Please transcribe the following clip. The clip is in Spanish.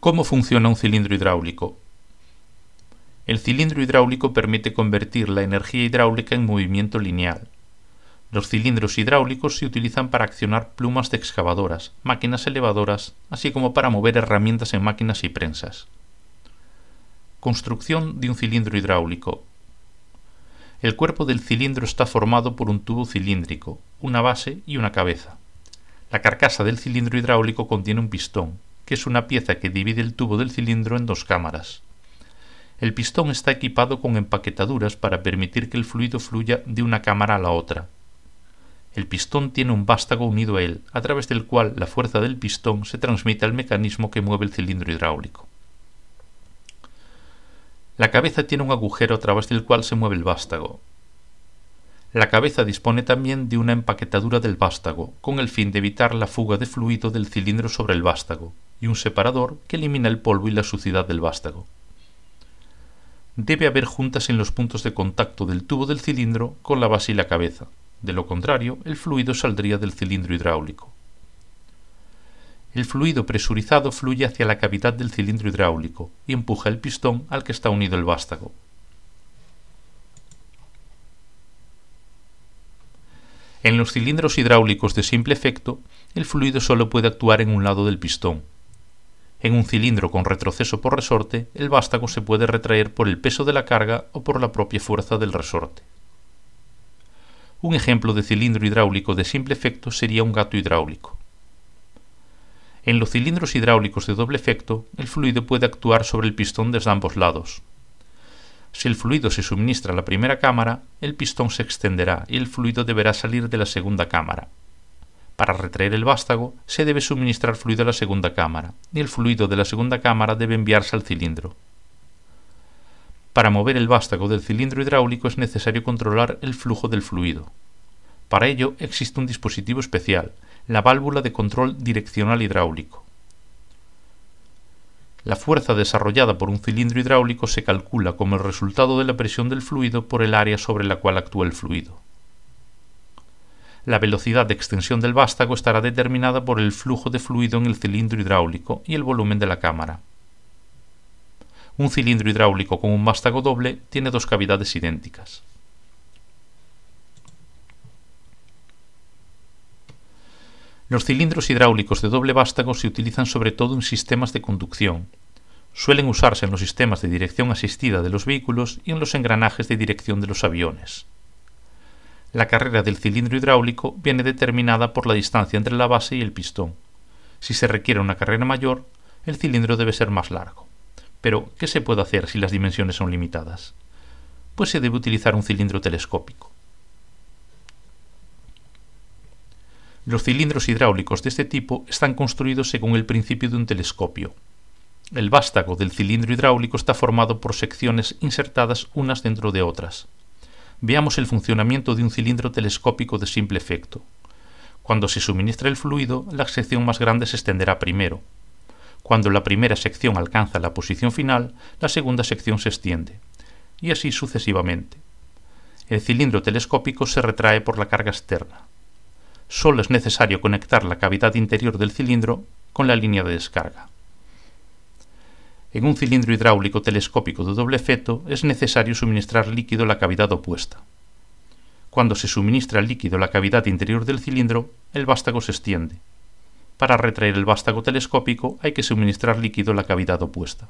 ¿Cómo funciona un cilindro hidráulico? El cilindro hidráulico permite convertir la energía hidráulica en movimiento lineal. Los cilindros hidráulicos se utilizan para accionar plumas de excavadoras, máquinas elevadoras, así como para mover herramientas en máquinas y prensas. Construcción de un cilindro hidráulico. El cuerpo del cilindro está formado por un tubo cilíndrico, una base y una cabeza. La carcasa del cilindro hidráulico contiene un pistón, que es una pieza que divide el tubo del cilindro en dos cámaras. El pistón está equipado con empaquetaduras para permitir que el fluido fluya de una cámara a la otra. El pistón tiene un vástago unido a él, a través del cual la fuerza del pistón se transmite al mecanismo que mueve el cilindro hidráulico. La cabeza tiene un agujero a través del cual se mueve el vástago. La cabeza dispone también de una empaquetadura del vástago, con el fin de evitar la fuga de fluido del cilindro sobre el vástago y un separador que elimina el polvo y la suciedad del vástago. Debe haber juntas en los puntos de contacto del tubo del cilindro con la base y la cabeza, de lo contrario el fluido saldría del cilindro hidráulico. El fluido presurizado fluye hacia la cavidad del cilindro hidráulico y empuja el pistón al que está unido el vástago. En los cilindros hidráulicos de simple efecto, el fluido solo puede actuar en un lado del pistón, en un cilindro con retroceso por resorte, el vástago se puede retraer por el peso de la carga o por la propia fuerza del resorte. Un ejemplo de cilindro hidráulico de simple efecto sería un gato hidráulico. En los cilindros hidráulicos de doble efecto, el fluido puede actuar sobre el pistón desde ambos lados. Si el fluido se suministra a la primera cámara, el pistón se extenderá y el fluido deberá salir de la segunda cámara. Para retraer el vástago se debe suministrar fluido a la segunda cámara y el fluido de la segunda cámara debe enviarse al cilindro. Para mover el vástago del cilindro hidráulico es necesario controlar el flujo del fluido. Para ello existe un dispositivo especial, la válvula de control direccional hidráulico. La fuerza desarrollada por un cilindro hidráulico se calcula como el resultado de la presión del fluido por el área sobre la cual actúa el fluido. La velocidad de extensión del vástago estará determinada por el flujo de fluido en el cilindro hidráulico y el volumen de la cámara. Un cilindro hidráulico con un vástago doble tiene dos cavidades idénticas. Los cilindros hidráulicos de doble vástago se utilizan sobre todo en sistemas de conducción. Suelen usarse en los sistemas de dirección asistida de los vehículos y en los engranajes de dirección de los aviones. La carrera del cilindro hidráulico viene determinada por la distancia entre la base y el pistón. Si se requiere una carrera mayor, el cilindro debe ser más largo. Pero, ¿qué se puede hacer si las dimensiones son limitadas? Pues se debe utilizar un cilindro telescópico. Los cilindros hidráulicos de este tipo están construidos según el principio de un telescopio. El vástago del cilindro hidráulico está formado por secciones insertadas unas dentro de otras veamos el funcionamiento de un cilindro telescópico de simple efecto. Cuando se suministra el fluido, la sección más grande se extenderá primero. Cuando la primera sección alcanza la posición final, la segunda sección se extiende. Y así sucesivamente. El cilindro telescópico se retrae por la carga externa. Solo es necesario conectar la cavidad interior del cilindro con la línea de descarga. En un cilindro hidráulico telescópico de doble feto es necesario suministrar líquido a la cavidad opuesta. Cuando se suministra líquido a la cavidad interior del cilindro, el vástago se extiende. Para retraer el vástago telescópico hay que suministrar líquido a la cavidad opuesta.